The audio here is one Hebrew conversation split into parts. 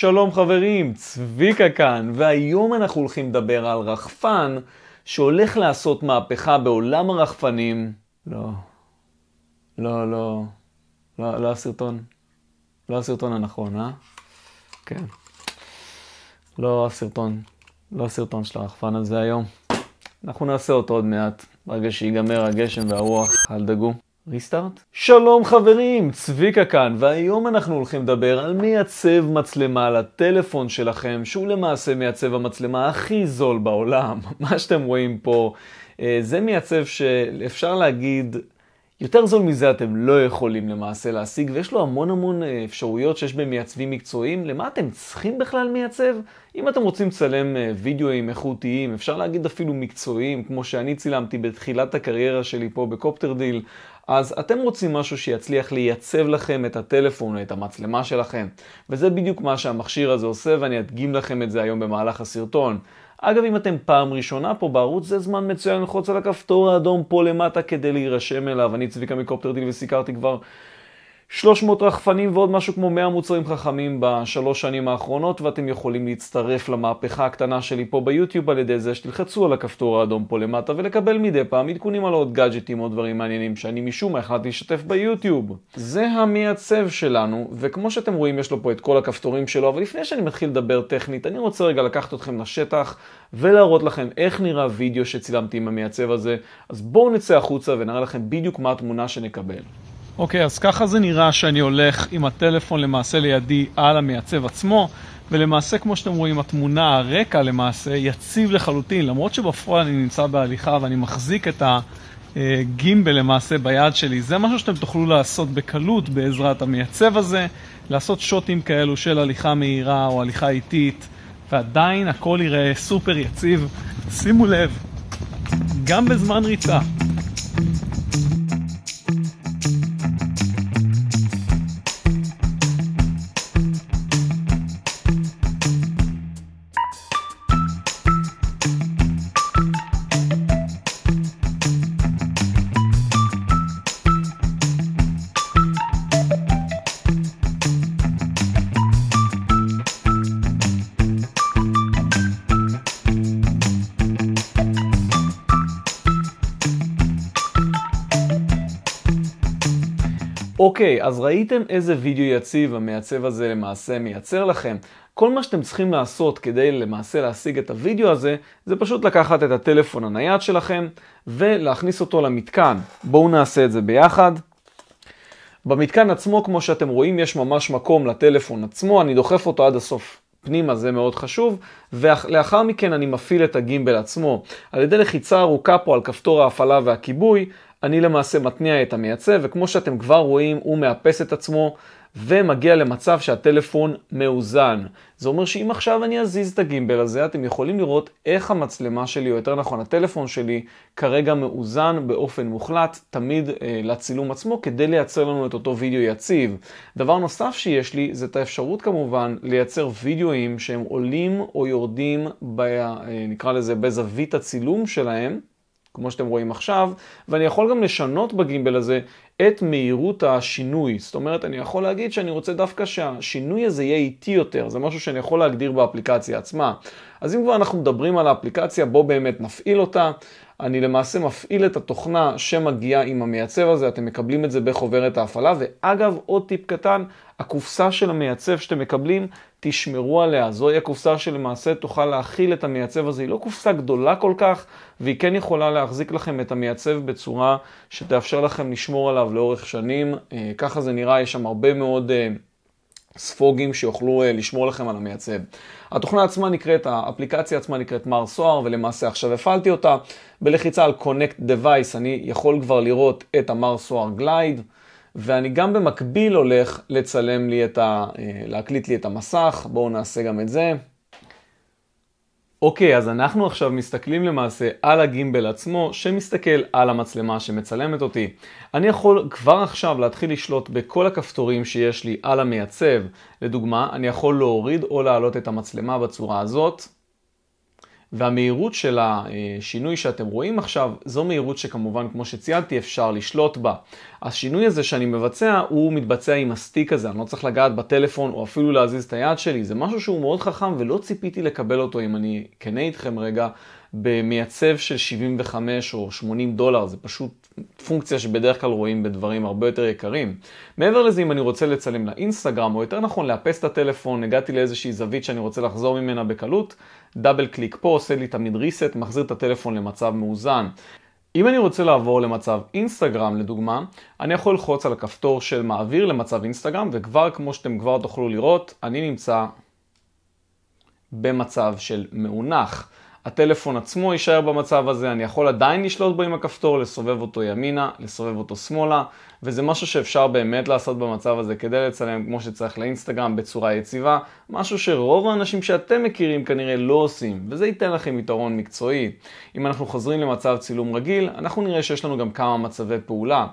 שלום חברים, צביקה כאן, והיום אנחנו הולכים לדבר על רחפן שהולך לעשות מהפכה בעולם הרחפנים. לא, לא, לא, לא, לא הסרטון, לא הסרטון הנכון, אה? כן. לא הסרטון, לא הסרטון של הרחפן הזה היום. אנחנו נעשה אותו עוד מעט, ברגע שיגמר הגשם והרוח, אל דגו. ריסטארט? שלום חברים, צביקה כאן, והיום אנחנו הולכים לדבר על מייצב מצלמה לטלפון שלכם, שהוא למעשה מייצב המצלמה הכי זול בעולם. מה שאתם רואים פה, אה, זה מייצב שאפשר להגיד, יותר זול מזה אתם לא יכולים למעשה להשיג, ויש לו המון המון אה, אפשרויות שיש במייצבים מקצועיים. למה אתם צריכים בכלל מייצב? אם אתם רוצים לצלם אה, וידאוים איכותיים, אפשר להגיד אפילו מקצועיים, כמו שאני צילמתי בתחילת הקריירה שלי פה בקופטר דיל, אז אתם רוצים משהו שיצליח לייצב לכם את הטלפון, או את המצלמה שלכם, וזה בדיוק מה שהמכשיר הזה עושה ואני אדגים לכם את זה היום במהלך הסרטון. אגב, אם אתם פעם ראשונה פה בערוץ, זה זמן מצוין ללחוץ על הכפתור האדום פה למטה כדי להירשם אליו. אני צביקה מקופטרדיל וסיקרתי כבר 300 רחפנים ועוד משהו כמו 100 מוצרים חכמים בשלוש שנים האחרונות, ואתם יכולים להצטרף למהפכה הקטנה שלי פה ביוטיוב על ידי זה שתלחצו על הכפתור האדום פה למטה ולקבל מדי פעם עדכונים על עוד גאדג'טים או דברים מעניינים שאני משום מה החלטתי להשתתף ביוטיוב. זה המייצב שלנו, וכמו שאתם רואים יש לו פה את כל הכפתורים שלו, אבל לפני שאני מתחיל לדבר טכנית, אני רוצה רגע לקחת אתכם לשטח ולהראות לכם איך נראה וידאו שצילמתי עם המייצב הזה, אז בואו נצא החוצה ונראה לכם בדיוק מה התמונה שנקבל. אוקיי, okay, אז ככה זה נראה שאני הולך עם הטלפון למעשה לידי על המייצב עצמו, ולמעשה, כמו שאתם רואים, התמונה, הרקע למעשה, יציב לחלוטין, למרות שבפועל אני נמצא בהליכה ואני מחזיק את הגימבל למעשה ביד שלי. זה משהו שאתם תוכלו לעשות בקלות בעזרת המייצב הזה, לעשות שוטים כאלו של הליכה מהירה או הליכה איטית, ועדיין הכל יראה סופר יציב. שימו לב, גם בזמן ריצה. אוקיי, okay, אז ראיתם איזה וידאו יציב המעצב הזה למעשה מייצר לכם? כל מה שאתם צריכים לעשות כדי למעשה להשיג את הוידאו הזה, זה פשוט לקחת את הטלפון הנייד שלכם ולהכניס אותו למתקן. בואו נעשה את זה ביחד. במתקן עצמו, כמו שאתם רואים, יש ממש מקום לטלפון עצמו, אני דוחף אותו עד הסוף פנימה, זה מאוד חשוב, ולאחר מכן אני מפעיל את הגימבל עצמו. על ידי לחיצה ארוכה פה על כפתור ההפעלה והכיבוי, אני למעשה מתניע את המייצא, וכמו שאתם כבר רואים, הוא מאפס את עצמו ומגיע למצב שהטלפון מאוזן. זה אומר שאם עכשיו אני אזיז את הגימבל הזה, אתם יכולים לראות איך המצלמה שלי, או יותר נכון הטלפון שלי, כרגע מאוזן באופן מוחלט, תמיד אה, לצילום עצמו, כדי לייצר לנו את אותו וידאו יציב. דבר נוסף שיש לי, זה את האפשרות כמובן לייצר וידאוים שהם עולים או יורדים, ב, אה, נקרא לזה, בזווית הצילום שלהם. כמו שאתם רואים עכשיו, ואני יכול גם לשנות בגימבל הזה את מהירות השינוי. זאת אומרת, אני יכול להגיד שאני רוצה דווקא שהשינוי הזה יהיה איטי יותר, זה משהו שאני יכול להגדיר באפליקציה עצמה. אז אם כבר אנחנו מדברים על האפליקציה, בואו באמת נפעיל אותה. אני למעשה מפעיל את התוכנה שמגיעה עם המייצב הזה, אתם מקבלים את זה בחוברת ההפעלה, ואגב, עוד טיפ קטן, הקופסה של המייצב שאתם מקבלים, תשמרו עליה. זוהי הקופסה שלמעשה תוכל להכיל את המייצב הזה. היא לא קופסה גדולה כל כך, והיא כן יכולה להחזיק לכם את המייצב בצורה שתאפשר לכם לשמור עליו לאורך שנים. אה, ככה זה נראה, יש שם הרבה מאוד... אה, ספוגים שיוכלו אה, לשמור לכם על המייצב. התוכנה עצמה נקראת, האפליקציה עצמה נקראת מר סוהר, ולמעשה עכשיו הפעלתי אותה. בלחיצה על Connect Device אני יכול כבר לראות את המר סוהר גלייד, ואני גם במקביל הולך לצלם לי את ה... אה, להקליט לי את המסך, בואו נעשה גם את זה. אוקיי, okay, אז אנחנו עכשיו מסתכלים למעשה על הגימבל עצמו, שמסתכל על המצלמה שמצלמת אותי. אני יכול כבר עכשיו להתחיל לשלוט בכל הכפתורים שיש לי על המייצב. לדוגמה, אני יכול להוריד או להעלות את המצלמה בצורה הזאת. והמהירות של השינוי שאתם רואים עכשיו, זו מהירות שכמובן, כמו שציינתי, אפשר לשלוט בה. השינוי הזה שאני מבצע, הוא מתבצע עם הסטיק הזה, אני לא צריך לגעת בטלפון או אפילו להזיז את היד שלי. זה משהו שהוא מאוד חכם ולא ציפיתי לקבל אותו, אם אני כנה איתכם רגע, במייצב של 75 או 80 דולר, זה פשוט פונקציה שבדרך כלל רואים בדברים הרבה יותר יקרים. מעבר לזה, אם אני רוצה לצלם לאינסטגרם, או יותר נכון, לאפס את הטלפון, הגעתי לאיזושהי זווית שאני רוצה לחזור ממנה בקלות, דאבל קליק פה, עושה לי תמיד reset, מחזיר את הטלפון למצב מאוזן. אם אני רוצה לעבור למצב אינסטגרם לדוגמה, אני יכול ללחוץ על הכפתור של מעביר למצב אינסטגרם, וכבר, כמו שאתם כבר תוכלו לראות, אני נמצא במצב של מאונח. הטלפון עצמו יישאר במצב הזה, אני יכול עדיין לשלוט בו עם הכפתור, לסובב אותו ימינה, לסובב אותו שמאלה, וזה משהו שאפשר באמת לעשות במצב הזה כדי לצלם כמו שצריך לאינסטגרם בצורה יציבה, משהו שרוב האנשים שאתם מכירים כנראה לא עושים, וזה ייתן לכם יתרון מקצועי. אם אנחנו חוזרים למצב צילום רגיל, אנחנו נראה שיש לנו גם כמה מצבי פעולה.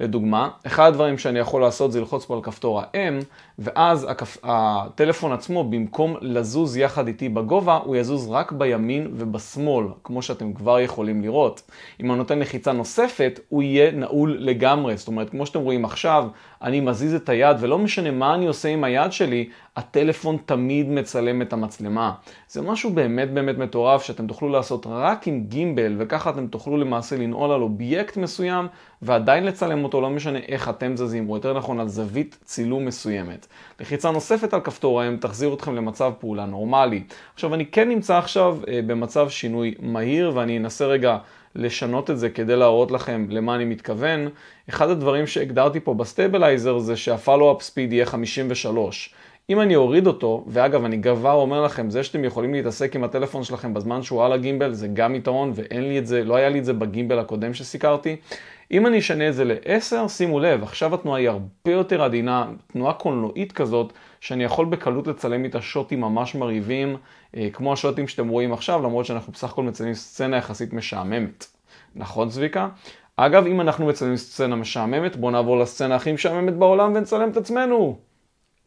לדוגמה, אחד הדברים שאני יכול לעשות זה ללחוץ פה על כפתור ה-M, ואז הכפ... הטלפון עצמו, במקום לזוז יחד איתי בגובה, הוא יזוז רק בימין ובשמאל, כמו שאתם כבר יכולים לראות. אם אני נותן לחיצה נוספת, הוא יהיה נעול לגמרי, זאת אומרת, כמו שאתם רואים עכשיו, אני מזיז את היד ולא משנה מה אני עושה עם היד שלי, הטלפון תמיד מצלם את המצלמה. זה משהו באמת באמת מטורף שאתם תוכלו לעשות רק עם גימבל וככה אתם תוכלו למעשה לנעול על אובייקט מסוים ועדיין לצלם אותו, לא משנה איך אתם זזים, או יותר נכון על זווית צילום מסוימת. לחיצה נוספת על כפתור האם תחזיר אתכם למצב פעולה נורמלי. עכשיו אני כן נמצא עכשיו אה, במצב שינוי מהיר ואני אנסה רגע... לשנות את זה כדי להראות לכם למה אני מתכוון. אחד הדברים שהגדרתי פה בסטייבלייזר זה שהפולו-אפ ספיד יהיה 53. אם אני אוריד אותו, ואגב, אני גבר אומר לכם, זה שאתם יכולים להתעסק עם הטלפון שלכם בזמן שהוא על הגימבל, זה גם יתרון, ואין לי את זה, לא היה לי את זה בגימבל הקודם שסיקרתי. אם אני אשנה את זה ל-10, שימו לב, עכשיו התנועה היא הרבה יותר עדינה, תנועה קולנועית כזאת, שאני יכול בקלות לצלם איתה שוטים ממש מרהיבים, אה, כמו השוטים שאתם רואים עכשיו, למרות שאנחנו בסך הכל מצלמים סצנה יחסית משעממת. נכון צביקה? אגב, אם אנחנו מצלמים סצנה משעממת, בואו נעבור לסצנה הכי משעממת בעולם ונצלם את עצמנו.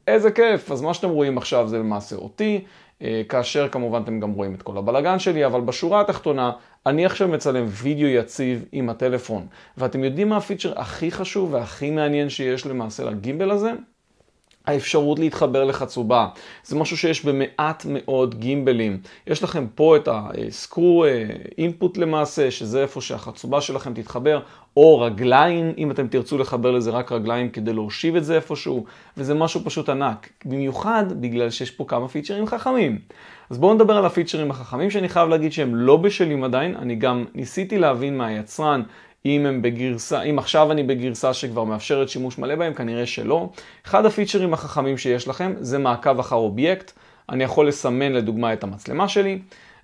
איזה כיף! אז מה שאתם רואים עכשיו זה למעשה אותי, אה, כאשר כמובן אתם גם רואים את כל הבלגן שלי, אבל בשורה התחתונה, אני עכשיו מצלם וידאו יציב עם הטלפון. ואתם יודעים מה הפיצ'ר הכי חשוב והכי מעניין שיש למעשה לגימבל הזה? האפשרות להתחבר לחצובה. זה משהו שיש במעט מאוד גימבלים. יש לכם פה את הסקרו אינפוט אה, למעשה, שזה איפה שהחצובה שלכם תתחבר, או רגליים, אם אתם תרצו לחבר לזה רק רגליים כדי להושיב את זה איפשהו, וזה משהו פשוט ענק. במיוחד בגלל שיש פה כמה פיצ'רים חכמים. אז בואו נדבר על הפיצ'רים החכמים, שאני חייב להגיד שהם לא בשלים עדיין, אני גם ניסיתי להבין מהיצרן אם הם בגרסה, אם עכשיו אני בגרסה שכבר מאפשרת שימוש מלא בהם, כנראה שלא. אחד הפיצ'רים החכמים שיש לכם זה מעקב אחר אובייקט. אני יכול לסמן לדוגמה את המצלמה שלי,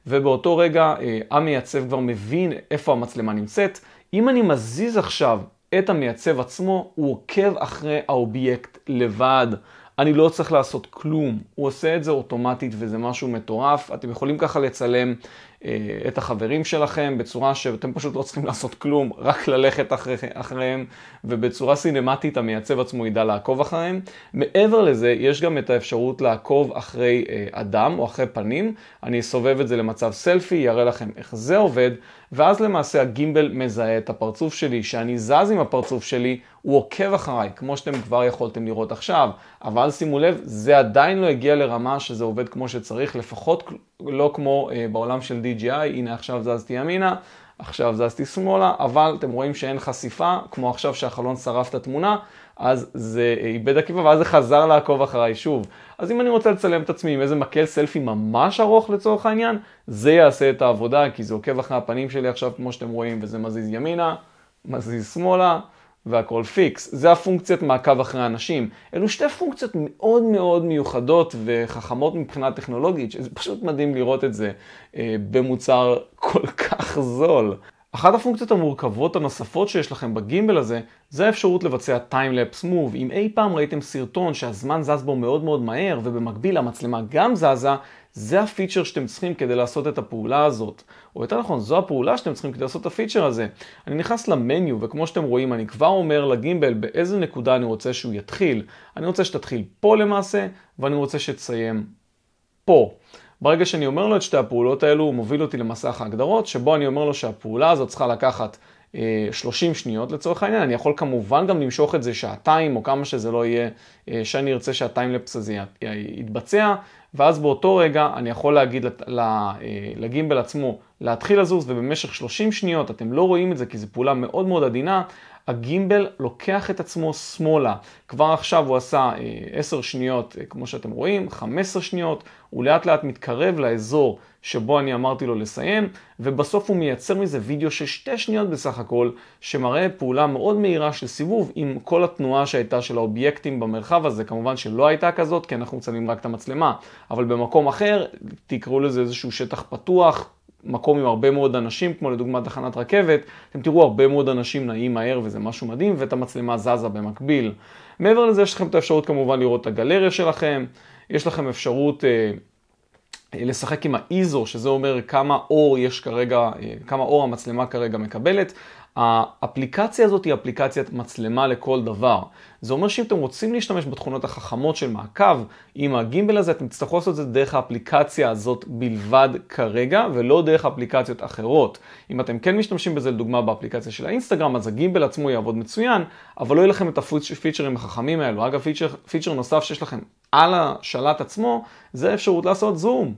ובאותו רגע אה, המייצב כבר מבין איפה המצלמה נמצאת. אם אני מזיז עכשיו את המייצב עצמו, הוא עוקב אחרי האובייקט לבד. אני לא צריך לעשות כלום, הוא עושה את זה אוטומטית וזה משהו מטורף. אתם יכולים ככה לצלם אה, את החברים שלכם בצורה שאתם פשוט לא צריכים לעשות כלום, רק ללכת אחרי, אחריהם, ובצורה סינמטית המייצב עצמו ידע לעקוב אחריהם. מעבר לזה, יש גם את האפשרות לעקוב אחרי אה, אדם או אחרי פנים. אני אסובב את זה למצב סלפי, אראה לכם איך זה עובד, ואז למעשה הגימבל מזהה את הפרצוף שלי, שאני זז עם הפרצוף שלי, הוא עוקב אחריי, כמו שאתם כבר יכולתם לראות עכשיו. אבל שימו לב, זה עדיין לא הגיע לרמה שזה עובד כמו שצריך, לפחות לא כמו אה, בעולם של DGI, הנה עכשיו זזתי ימינה, עכשיו זזתי שמאלה, אבל אתם רואים שאין חשיפה, כמו עכשיו שהחלון שרף את התמונה, אז זה אה, איבד עקיבא ואז זה חזר לעקוב אחריי שוב. אז אם אני רוצה לצלם את עצמי עם איזה מקל סלפי ממש ארוך לצורך העניין, זה יעשה את העבודה, כי זה עוקב אחרי הפנים שלי עכשיו כמו שאתם רואים, וזה מזיז ימינה, מזיז שמאלה. והכל פיקס. זה הפונקציית מעקב אחרי אנשים. אלו שתי פונקציות מאוד מאוד מיוחדות וחכמות מבחינה טכנולוגית, שזה פשוט מדהים לראות את זה אה, במוצר כל כך זול. אחת הפונקציות המורכבות הנוספות שיש לכם בגימבל הזה, זה האפשרות לבצע טיימלפס מוב. אם אי פעם ראיתם סרטון שהזמן זז בו מאוד מאוד מהר, ובמקביל המצלמה גם זזה, זה הפיצ'ר שאתם צריכים כדי לעשות את הפעולה הזאת. או יותר נכון, זו הפעולה שאתם צריכים כדי לעשות את הפיצ'ר הזה. אני נכנס למניו, וכמו שאתם רואים, אני כבר אומר לגימבל באיזה נקודה אני רוצה שהוא יתחיל. אני רוצה שתתחיל פה למעשה, ואני רוצה שתסיים פה. ברגע שאני אומר לו את שתי הפעולות האלו, הוא מוביל אותי למסך ההגדרות, שבו אני אומר לו שהפעולה הזאת צריכה לקחת 30 אה, שניות לצורך העניין, אני יכול כמובן גם למשוך את זה שעתיים או כמה שזה לא יהיה, אה, שאני ארצה שהטיים לפס הזה יתבצע, ואז באותו רגע אני יכול להגיד אה, לגימבל עצמו להתחיל לזוז ובמשך 30 שניות, אתם לא רואים את זה כי זו פעולה מאוד מאוד עדינה, הגימבל לוקח את עצמו שמאלה. כבר עכשיו הוא עשה 10 אה, שניות, אה, כמו שאתם רואים, 15 שניות, הוא לאט לאט מתקרב לאזור שבו אני אמרתי לו לסיים, ובסוף הוא מייצר מזה וידאו של שתי שניות בסך הכל, שמראה פעולה מאוד מהירה של סיבוב עם כל התנועה שהייתה של האובייקטים במרחב הזה, כמובן שלא הייתה כזאת, כי אנחנו מצלמים רק את המצלמה, אבל במקום אחר, תקראו לזה איזשהו שטח פתוח. מקום עם הרבה מאוד אנשים, כמו לדוגמה תחנת רכבת, אתם תראו הרבה מאוד אנשים נעים מהר וזה משהו מדהים, ואת המצלמה זזה במקביל. מעבר לזה יש לכם את האפשרות כמובן לראות את הגלריה שלכם, יש לכם אפשרות אה, אה לשחק עם האיזו, שזה אומר כמה אור יש כרגע, אה, כמה אור המצלמה כרגע מקבלת. האפליקציה הזאת היא אפליקציית מצלמה לכל דבר. זה אומר שאם אתם רוצים להשתמש בתכונות החכמות של מעקב עם הגימבל הזה, אתם תצטרכו לעשות את זה דרך האפליקציה הזאת בלבד כרגע, ולא דרך אפליקציות אחרות. אם אתם כן משתמשים בזה, לדוגמה, באפליקציה של האינסטגרם, אז הגימבל עצמו יעבוד מצוין, אבל לא יהיה לכם את הפיצ'רים החכמים האלו. אגב, פיצ'ר, פיצ'ר נוסף שיש לכם על השלט עצמו, זה האפשרות לעשות זום.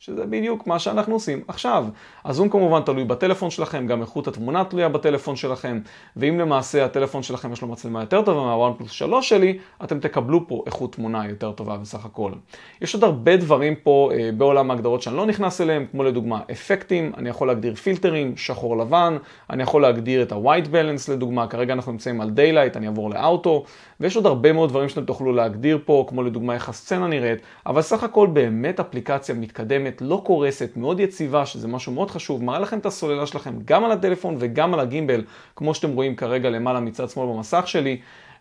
שזה בדיוק מה שאנחנו עושים עכשיו. הזום כמובן תלוי בטלפון שלכם, גם איכות התמונה תלויה בטלפון שלכם, ואם למעשה הטלפון שלכם יש לו מצלמה יותר טובה מהוואן פלוס 3 שלי, אתם תקבלו פה איכות תמונה יותר טובה בסך הכל. יש עוד הרבה דברים פה אה, בעולם ההגדרות שאני לא נכנס אליהם, כמו לדוגמה אפקטים, אני יכול להגדיר פילטרים, שחור לבן, אני יכול להגדיר את ה-white balance לדוגמה, כרגע אנחנו נמצאים על daylight, אני אעבור לאוטו, ויש עוד הרבה מאוד דברים שאתם תוכלו להגדיר פה, כמו לדוגמה איך הסצנה נראית, אבל סך הכל באמת אפליקציה מתקדמת. מתקדמת, לא קורסת, מאוד יציבה, שזה משהו מאוד חשוב, מראה לכם את הסוללה שלכם גם על הטלפון וגם על הגימבל, כמו שאתם רואים כרגע למעלה מצד שמאל במסך שלי.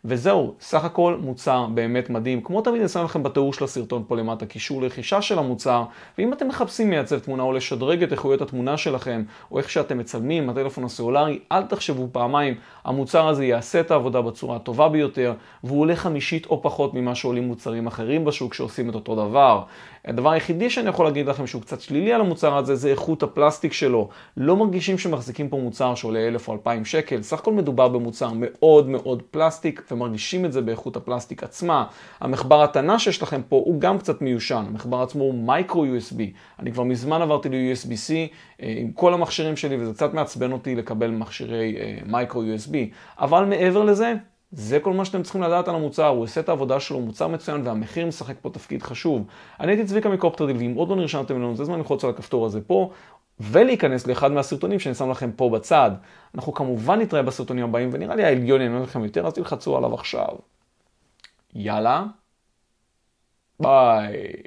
וזהו, סך הכל מוצר באמת מדהים. כמו תמיד אני שם לכם בתיאור של הסרטון פה למטה קישור לרכישה של המוצר, ואם אתם מחפשים מייצב תמונה או לשדרג את איכויות התמונה שלכם, או איך שאתם מצלמים עם הטלפון הסלולרי, אל תחשבו פעמיים, המוצר הזה יעשה את העבודה בצורה הטובה ביותר, והוא עולה חמישית או פחות ממה שעולים מוצרים אחרים בשוק שעושים את אותו דבר. הדבר היחידי שאני יכול להגיד לכם שהוא קצת שלילי על המוצר הזה, זה איכות הפלסטיק שלו. לא מרגישים שמחזיקים פה מוצר שעולה 1,000 או 2,000 שקל, סך הכל מדובר במוצר מאוד מאוד פלסטיק, ומרגישים את זה באיכות הפלסטיק עצמה. המחבר הטענה שיש לכם פה הוא גם קצת מיושן, המחבר עצמו הוא מייקרו-USB. אני כבר מזמן עברתי ל usbc אה, עם כל המכשירים שלי, וזה קצת מעצבן אותי לקבל מכשירי אה, מייקרו-USB. אבל מעבר לזה, זה כל מה שאתם צריכים לדעת על המוצר, הוא עושה את העבודה שלו, הוא מוצר מצוין והמחיר משחק פה תפקיד חשוב. אני הייתי צביקה מקופטרדיל, ואם עוד לא נרשמתם לנו, זה זמן ללחוץ על הכפתור הזה פה, ולהיכנס לאחד מהסרטונים שאני שם לכם פה בצד. אנחנו כמובן נתראה בסרטונים הבאים, ונראה לי העליון יענה לכם יותר, אז תלחצו עליו עכשיו. יאללה, ביי.